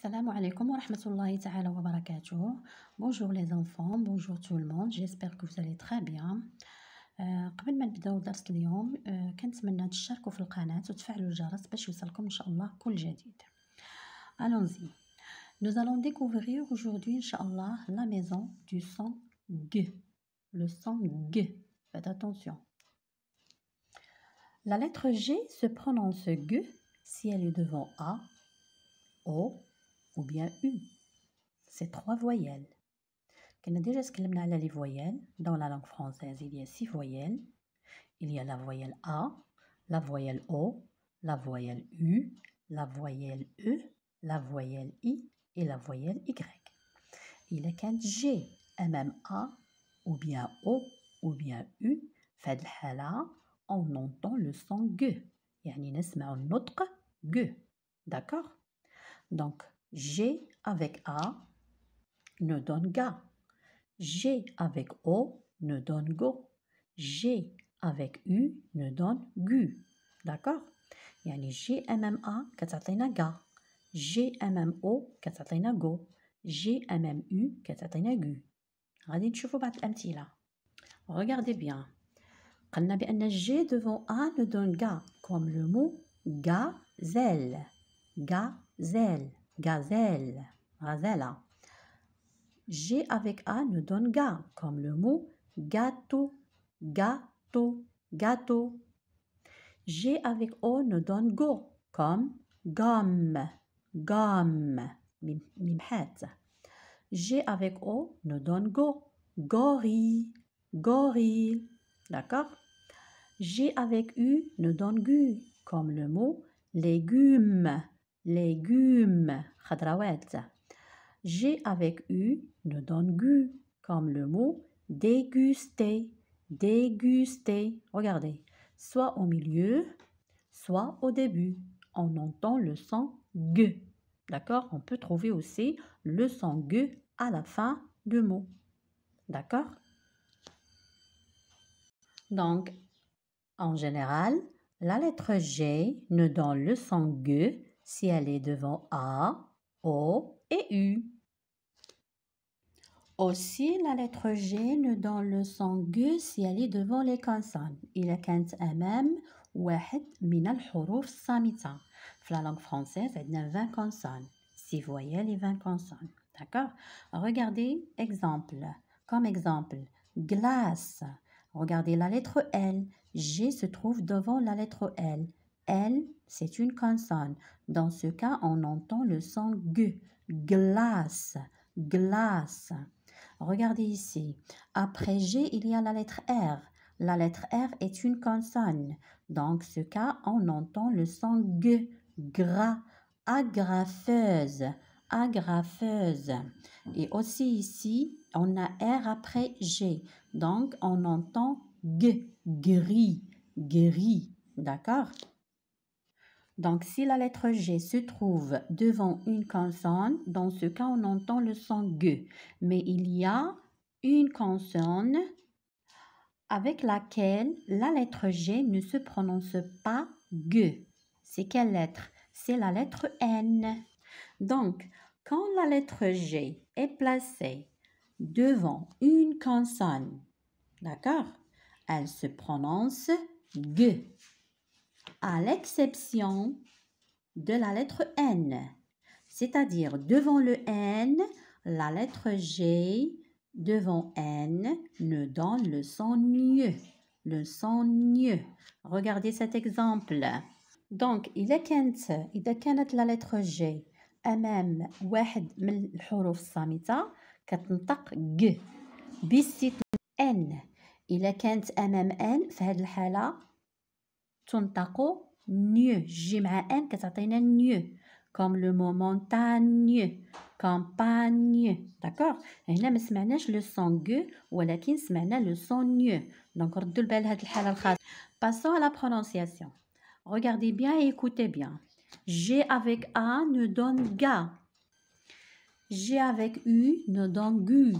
Salam alaikum wa rahmatullahi ta'ala wa barakatuh. Bonjour les enfants, bonjour tout le monde, j'espère que vous allez très bien. Euh, قبل ما نبداو درس اليوم euh, كنتمنى تشاركوا في القناة وتفعلوا الجرس باش يوصلكم ان شاء الله كل جديد. Allons-y. Nous allons découvrir aujourd'hui, Inch'Allah, la maison du son G. Le son G. Faites attention. La lettre G se prononce G si elle est devant A, O ou bien U. C'est trois voyelles. On a déjà les voyelles. Dans la langue française, il y a six voyelles. Il y a la voyelle A, la voyelle O, la voyelle U, la voyelle E, la voyelle I et la voyelle Y. Il y a qu'un G, MMA, ou bien O, ou bien U. Fait on entend le son G. Yani, on un autre G. D'accord Donc, G avec A ne donne ga. G avec O ne donne go. G avec U ne donne gu. D'accord Yani y a ام ا كتعطينا غا جي ام ام او كتعطينا غو جي ام ام يو كتعطينا غادي نشوفوا بعض regardez bien قلنا بان G devant A ne donne ga comme le mot gazelle gazelle gazelle, gazelle. Hein. G avec A nous donne ga, comme le mot gâteau, gâteau, gâteau. G avec O nous donne go, comme gomme, gomme, mimhète. G avec O nous donne go, gorille, gorille. D'accord G avec U nous donne gu, comme le mot légume, légumes, khadrawat. G avec U ne donne gu, comme le mot déguster, déguster. Regardez, soit au milieu, soit au début. On entend le son gu. D'accord On peut trouver aussi le son gu à la fin du mot. D'accord Donc, en général, la lettre G ne donne le son gu si elle est devant A, O et U. Aussi, la lettre G ne donne le son G si elle est devant les consonnes. Il a كانت ou. le huruf Dans la langue française, elle a 20 consonnes. Si vous voyez les 20 consonnes. D'accord Regardez exemple. Comme exemple, glace. Regardez la lettre L. G se trouve devant la lettre L. L, c'est une consonne. Dans ce cas, on entend le son G. Glace, glace. Regardez ici. Après G, il y a la lettre R. La lettre R est une consonne. Dans ce cas, on entend le son G. Gras, agrafeuse, agrafeuse. Et aussi ici, on a R après G. Donc, on entend G. Gris, gris. D'accord donc, si la lettre G se trouve devant une consonne, dans ce cas, on entend le son G. Mais il y a une consonne avec laquelle la lettre G ne se prononce pas G. C'est quelle lettre C'est la lettre N. Donc, quand la lettre G est placée devant une consonne, d'accord Elle se prononce G à l'exception de la lettre N, c'est-à-dire devant le N, la lettre G devant N ne donne le son mieux. Le son mieux. Regardez cet exemple. Donc, il إذا كانت إذا est la lettre G, أمام واحد من الحروف الصامتة كتنطق g bissit N. il est أمام N في هذه الحالة taco mieux j'aime que ça teigne mieux comme le mot montagneux campagne d'accord et même ce mène le son ou la quince semaine, le son donc tout le bel et le passons à la prononciation regardez bien et écoutez bien j avec a nous donne ga j avec u nous donne gu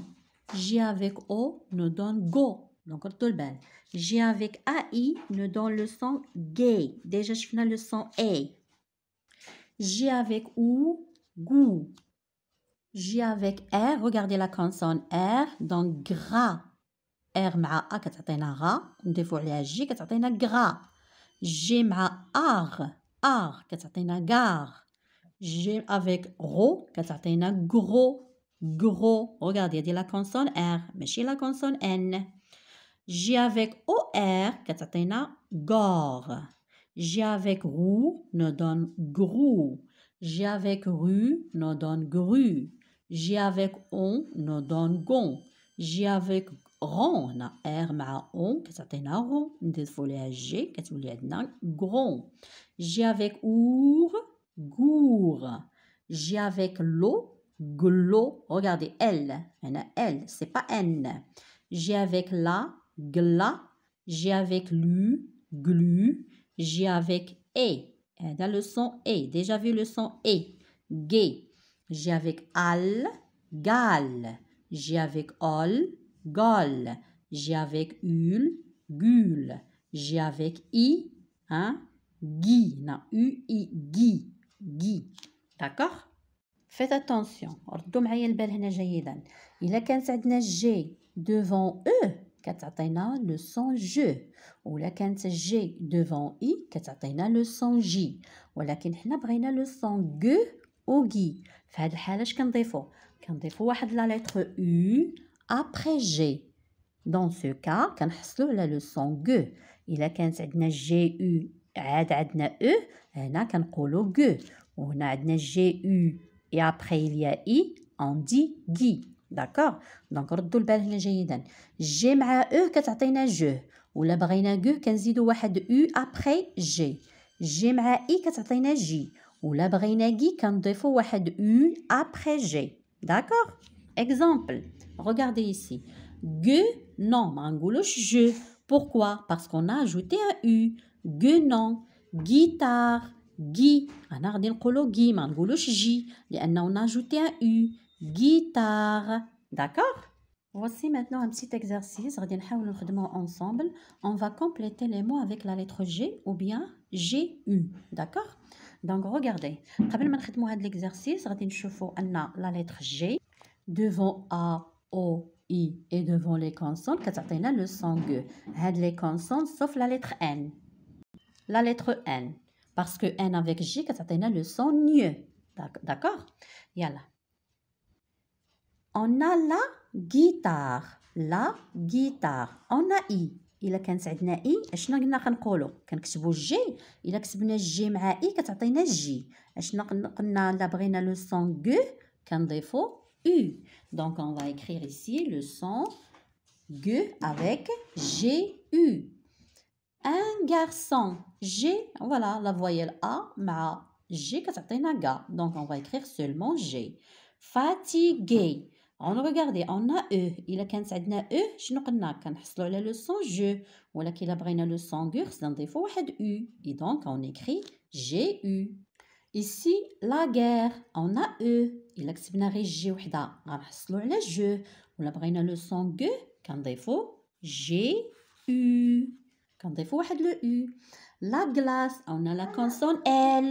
j avec o nous donne go donc, le j'ai avec AI, nous donne le son gay. Déjà, je finis le son A. J'ai avec OU, gou. J'ai avec R, regardez la consonne R, donc gras. R ma A, katatena ra. Des fois, les J, katatena gras. J'ai ma AR, AR, katatena gar. J'ai avec RO, katatena gros. Gros. Regardez, il y a la consonne R, mais c'est la consonne N. J'ai avec O-R. OR, katatena, gor. J'ai avec rou, ne donne Gros. J'ai avec rue, ne donne gru. J'ai avec on, ne donne gon. J avec rond, R ma on, katatena rond. Ndez G, katatena gron. J'ai avec our, gour. J'ai avec l'eau, glo. Regardez, L, N, L, c'est pas N. J'ai avec la, gla, j'ai avec lu, glu, j'ai avec e. Eh, dans le son e, déjà vu le son e. Gay, j'ai avec al, gal, j'ai avec ol, gol, j'ai avec ul, gul, j'ai avec i, hein, gui, na u, i, gui, gui. D'accord Faites attention. il معايا البال هنا جيدا. devant E », le son J ou la J devant I, qu'atteigna le son J ou la quinze le son G ou G. le qu'un a la lettre U après G. Dans ce cas, qu'on se le le son G. Il a quinze U. a E. On a G. U. Et après, il y a I. On dit G. D'accord Donc, redonnez-moi la parole bien. J'ai mis E quand on a dit JE. Ou la barrière G quand on a mis une U après J. J'ai mis I quand on a dit J. Ou la barrière G quand on a mis une après J. D'accord Exemple. Regardez ici. GE, non, on ne dit JE. Pourquoi Parce qu'on a ajouté un U. GE, non. GUITAR, GUI. On a ajouté le mot GUI, mais on ne dit ajouté un U guitare. D'accord Voici maintenant un petit exercice. ensemble. On va compléter les mots avec la lettre G ou bien GU. D'accord Donc regardez. Avant de l'exercice, la lettre G devant A, O, I et devant les consonnes. le son G. les consonnes sauf la lettre N. La lettre N. Parce que N avec J, le son N. D'accord Voilà. On a la guitare, la guitare. On a i. Il a commencé à dire i. Est-ce qu'on a quand quoi? Quand il s'agit, il a écrit une j mais i. Quand on écrit une j, est-ce qu'on a le brin le son g? Quand il u. Donc on va écrire ici le son g avec g u. Un garçon g. Voilà la voyelle a mais g. Quand on écrit un a, donc on va écrire seulement g. Fatigué اون ريغاردي اون ا او الا كانت عندنا او شنو قلنا كنحصلوا على لو سون جو ولكن الا بغينا لو سون غو خصنا نضيفوا واحد او اي دونك اون ايكري جي او ici la guerre on a او الا كتبنا غير جي وحده غنحصلوا على جو ولا بغينا لو سون غو كنضيفوا جي او كنضيفوا واحد لو او la glace on a la consonne l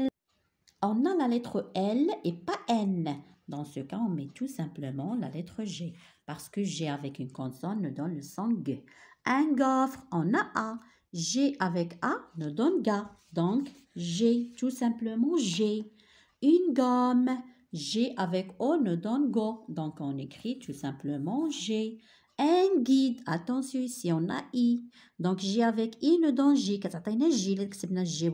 on a la lettre L et pas N. Dans ce cas, on met tout simplement la lettre G parce que G avec une consonne nous donne le son G. Un gaufre, on a A. G avec A nous donne GA. Donc, G, tout simplement G. Une gomme, G avec O nous donne GO. Donc, on écrit tout simplement G un guide attention ici on a i donc j avec i dans j كتعطينا j الا j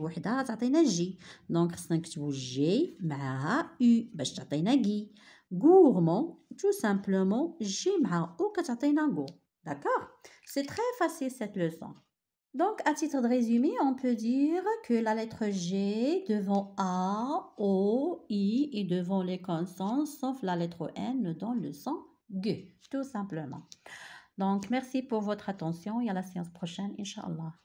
j donc 5 G, j m'a u باش ben, G. gourmand tout simplement j que o كتعطينا go d'accord c'est très facile cette leçon donc, à titre de résumé, on peut dire que la lettre G devant A, O, I et devant les consonnes, sauf la lettre N, dans le sens. G, tout simplement. Donc, merci pour votre attention et à la séance prochaine, Inch'Allah.